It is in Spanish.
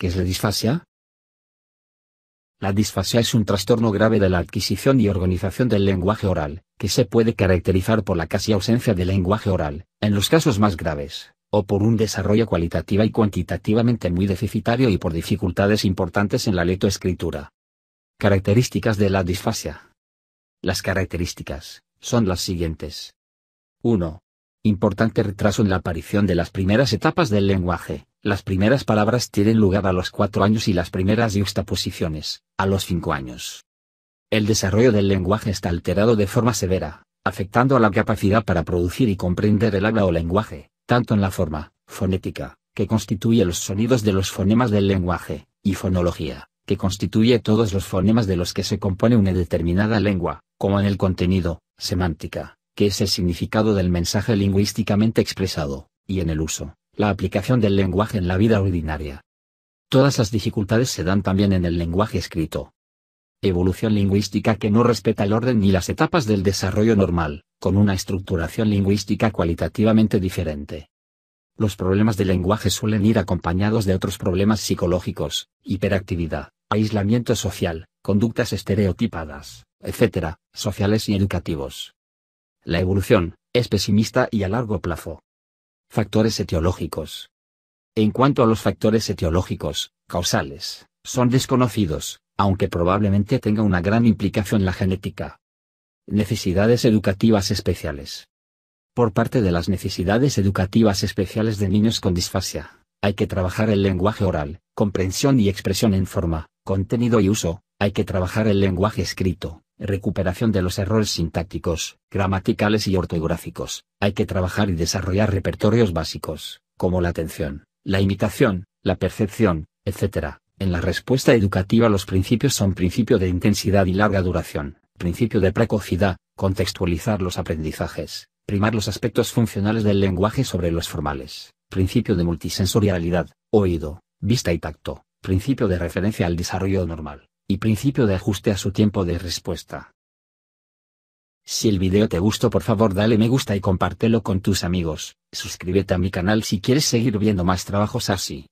¿Qué es la disfasia? La disfasia es un trastorno grave de la adquisición y organización del lenguaje oral, que se puede caracterizar por la casi ausencia de lenguaje oral, en los casos más graves, o por un desarrollo cualitativa y cuantitativamente muy deficitario y por dificultades importantes en la letoescritura. Características de la disfasia. Las características son las siguientes. 1. Importante retraso en la aparición de las primeras etapas del lenguaje. Las primeras palabras tienen lugar a los cuatro años y las primeras yuxtaposiciones, a los cinco años. El desarrollo del lenguaje está alterado de forma severa, afectando a la capacidad para producir y comprender el habla o lenguaje, tanto en la forma, fonética, que constituye los sonidos de los fonemas del lenguaje, y fonología, que constituye todos los fonemas de los que se compone una determinada lengua, como en el contenido, semántica, que es el significado del mensaje lingüísticamente expresado, y en el uso, la aplicación del lenguaje en la vida ordinaria. Todas las dificultades se dan también en el lenguaje escrito. Evolución lingüística que no respeta el orden ni las etapas del desarrollo normal, con una estructuración lingüística cualitativamente diferente. Los problemas del lenguaje suelen ir acompañados de otros problemas psicológicos, hiperactividad, aislamiento social, conductas estereotipadas, etc., sociales y educativos. La evolución, es pesimista y a largo plazo. Factores etiológicos. En cuanto a los factores etiológicos, causales, son desconocidos, aunque probablemente tenga una gran implicación la genética. Necesidades educativas especiales. Por parte de las necesidades educativas especiales de niños con disfasia, hay que trabajar el lenguaje oral, comprensión y expresión en forma, contenido y uso, hay que trabajar el lenguaje escrito, recuperación de los errores sintácticos, gramaticales y ortográficos. Hay que trabajar y desarrollar repertorios básicos, como la atención, la imitación, la percepción, etc. En la respuesta educativa los principios son principio de intensidad y larga duración, principio de precocidad, contextualizar los aprendizajes, primar los aspectos funcionales del lenguaje sobre los formales, principio de multisensorialidad, oído, vista y tacto, principio de referencia al desarrollo normal y principio de ajuste a su tiempo de respuesta. Si el video te gustó por favor dale me gusta y compártelo con tus amigos, suscríbete a mi canal si quieres seguir viendo más trabajos así.